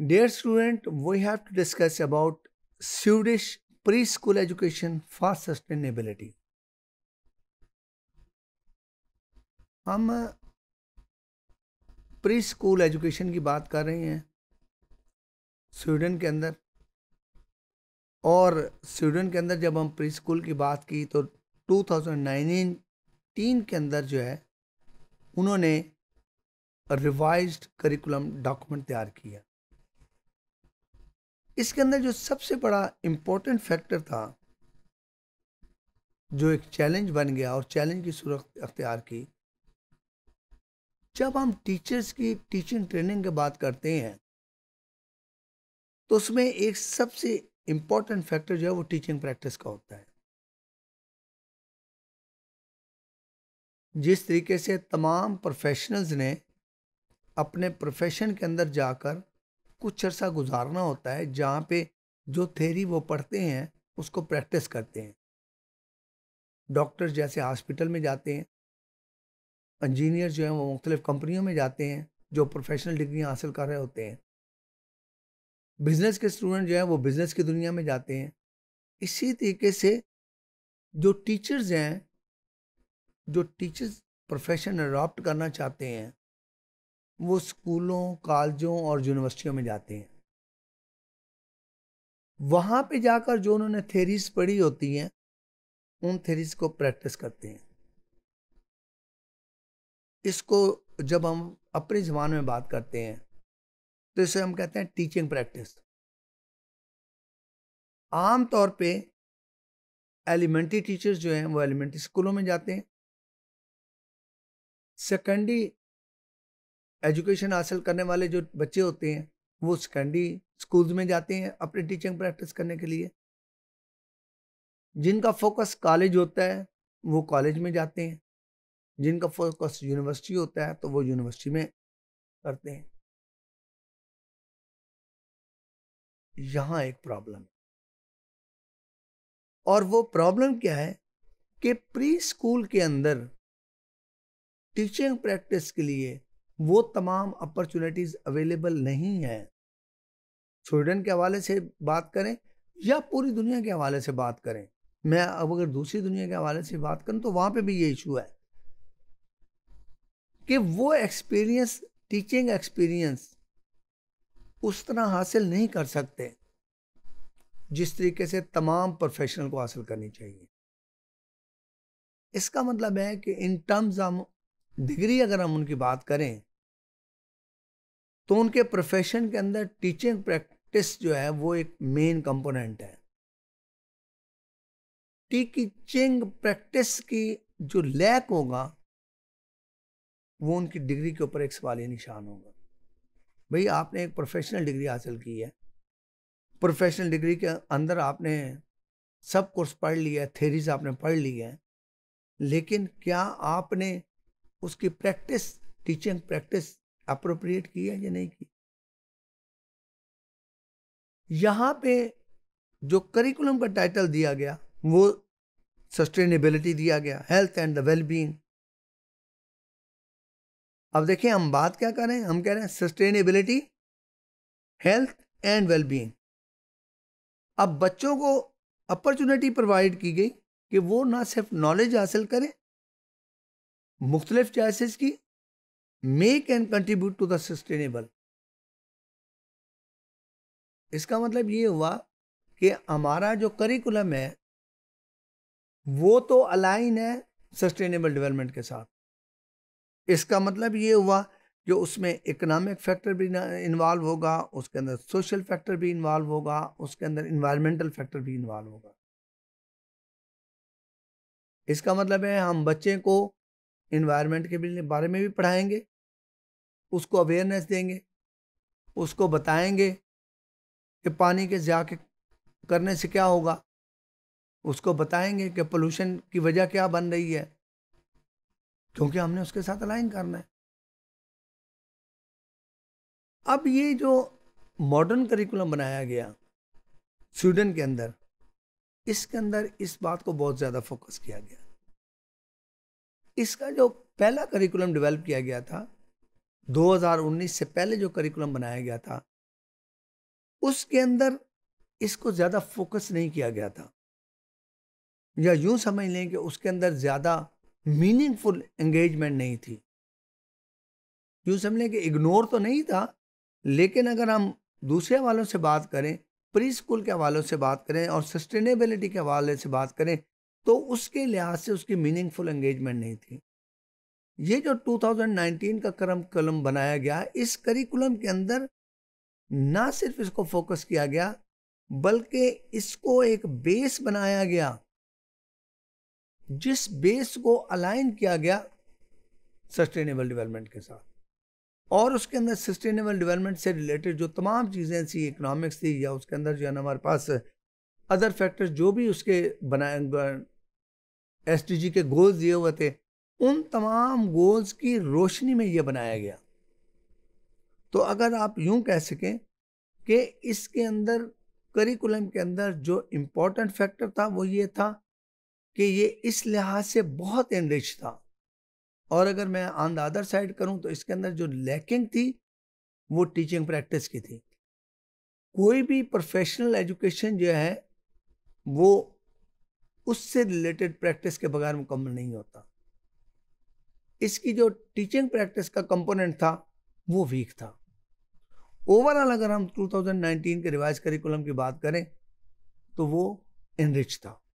student we have to discuss about Swedish preschool education for sustainability हम preschool education की बात कर रहे हैं स्वीडन के अंदर और स्वीडन के अंदर जब हम प्री स्कूल की बात की तो 2019 के अंदर जो है उन्होंने रिवाइज्ड करिकुलम डॉक्यूमेंट तैयार किया इसके अंदर जो सबसे बड़ा इम्पोर्टेंट फैक्टर था जो एक चैलेंज बन गया और चैलेंज की सूरत अख्तियार की जब हम टीचर्स की टीचिंग ट्रेनिंग की बात करते हैं तो उसमें एक सबसे इम्पोर्टेंट फैक्टर जो है वो टीचिंग प्रैक्टिस का होता है जिस तरीके से तमाम प्रोफेशनल्स ने अपने प्रोफेशन के अंदर जाकर कुछ अर्सा गुजारना होता है जहाँ पे जो थेरी वो पढ़ते हैं उसको प्रैक्टिस करते हैं डॉक्टर जैसे हॉस्पिटल में जाते हैं इंजीनियर जो हैं वो मुख्तलिफ कंपनियों में जाते हैं जो प्रोफेशनल डिग्रियाँ हासिल कर रहे होते हैं बिजनेस के स्टूडेंट जो हैं वो बिजनेस की दुनिया में जाते हैं इसी तरीके से जो टीचर्स हैं जो टीचर्स प्रोफेशन अडॉप्ट करना चाहते हैं वो स्कूलों कॉलेजों और यूनिवर्सिटियों में जाते हैं वहाँ पे जाकर जो उन्होंने थेरीज पढ़ी होती हैं उन थेरीज को प्रैक्टिस करते हैं इसको जब हम अपनी जबान में बात करते हैं तो इसे हम कहते हैं टीचिंग प्रैक्टिस आम तौर पे एलिमेंट्री टीचर्स जो हैं वो एलिमेंट्री स्कूलों में जाते हैं सेकेंडरी एजुकेशन हासिल करने वाले जो बच्चे होते हैं वो सेकेंडरी स्कूल्स में जाते हैं अपनी टीचिंग प्रैक्टिस करने के लिए जिनका फोकस कॉलेज होता है वो कॉलेज में जाते हैं जिनका फोकस यूनिवर्सिटी होता है तो वो यूनिवर्सिटी में करते हैं यहाँ एक प्रॉब्लम है और वो प्रॉब्लम क्या है कि प्री स्कूल के अंदर टीचिंग प्रैक्टिस के लिए वो तमाम अपॉर्चुनिटीज़ अवेलेबल नहीं हैं स्वीडन के हवाले से बात करें या पूरी दुनिया के हवाले से बात करें मैं अब अगर दूसरी दुनिया के हवाले से बात करूं तो वहाँ पे भी ये इशू है कि वो एक्सपीरियंस टीचिंग एक्सपीरियंस उस तरह हासिल नहीं कर सकते जिस तरीके से तमाम प्रोफेशनल को हासिल करनी चाहिए इसका मतलब है कि इन टर्म्स हम डिग्री अगर हम उनकी बात करें तो उनके प्रोफेशन के अंदर टीचिंग प्रैक्टिस जो है वो एक मेन कंपोनेंट है टीचिंग प्रैक्टिस की जो लैक होगा वो उनकी डिग्री के ऊपर एक सवाल निशान होगा भाई आपने एक प्रोफेशनल डिग्री हासिल की है प्रोफेशनल डिग्री के अंदर आपने सब कोर्स पढ़ लिया है थेरीज आपने पढ़ ली है लेकिन क्या आपने उसकी प्रैक्टिस टीचिंग प्रैक्टिस अप्रोप्रिएट किया या नहीं किया यहां पे जो करिकुलम का टाइटल दिया गया वो सस्टेनेबिलिटी दिया गया हेल्थ एंड द वेलबींग अब देखें हम बात क्या कर रहे हैं हम कह रहे हैं सस्टेनेबिलिटी हेल्थ एंड वेलबींग अब बच्चों को अपॉर्चुनिटी प्रोवाइड की गई कि वो ना सिर्फ नॉलेज हासिल करें मुख्तलिफ चॉइसिस की make and contribute to the sustainable इसका मतलब ये हुआ कि हमारा जो करिकुलम है वो तो अलाइन है सस्टेनेबल डेवलपमेंट के साथ इसका मतलब ये हुआ जो उसमें इकोनॉमिक फैक्टर भी इन्वॉल्व होगा उसके अंदर सोशल फैक्टर भी इन्वॉल्व होगा उसके अंदर इन्वायरमेंटल फैक्टर भी इन्वॉल्व होगा इसका मतलब है हम बच्चे को इन्वायरमेंट के बारे में भी पढ़ाएंगे उसको अवेयरनेस देंगे उसको बताएंगे कि पानी के ज़्या के करने से क्या होगा उसको बताएंगे कि पोल्यूशन की वजह क्या बन रही है क्योंकि हमने उसके साथ अलाइन करना है अब ये जो मॉडर्न करिकुलम बनाया गया स्वीडन के अंदर इसके अंदर इस बात को बहुत ज़्यादा फोकस किया गया इसका जो पहला करिकुलम डेवलप किया गया था 2019 से पहले जो करिकुलम बनाया गया था उसके अंदर इसको ज़्यादा फोकस नहीं किया गया था या यूं समझ लें कि उसके अंदर ज़्यादा मीनिंगफुल एंगेजमेंट नहीं थी यूं समझ लें कि इग्नोर तो नहीं था लेकिन अगर हम दूसरे वालों से बात करें प्री स्कूल के हवालों से बात करें और सस्टेनेबिलिटी के हवाले से बात करें तो उसके लिहाज से उसकी मीनिंगफुल एंगेजमेंट नहीं थी ये जो 2019 का क्रम कलम बनाया गया इस करिकुलम के अंदर ना सिर्फ इसको फोकस किया गया बल्कि इसको एक बेस बनाया गया जिस बेस को अलाइन किया गया सस्टेनेबल डेवलपमेंट के साथ और उसके अंदर सस्टेनेबल डेवलपमेंट से रिलेटेड जो तमाम चीज़ें थी इकोनॉमिक्स थी या उसके अंदर जो है हमारे पास अदर फैक्टर्स जो भी उसके बनाए एस के गोल्स दिए हुए थे उन तमाम गोल्स की रोशनी में ये बनाया गया तो अगर आप यूं कह सकें कि इसके अंदर करिकुलम के अंदर जो इम्पोर्टेंट फैक्टर था वो ये था कि ये इस लिहाज से बहुत एनरिच था और अगर मैं ऑन द अदर साइड करूं तो इसके अंदर जो लैकिंग थी वो टीचिंग प्रैक्टिस की थी कोई भी प्रोफेशनल एजुकेशन जो है वो उससे रिलेटेड प्रैक्टिस के बगैर मुकम्मल नहीं होता इसकी जो टीचिंग प्रैक्टिस का कंपोनेंट था वो वीक था ओवरऑल अगर हम 2019 के रिवाइज करिकुलम की बात करें तो वो इनरिच था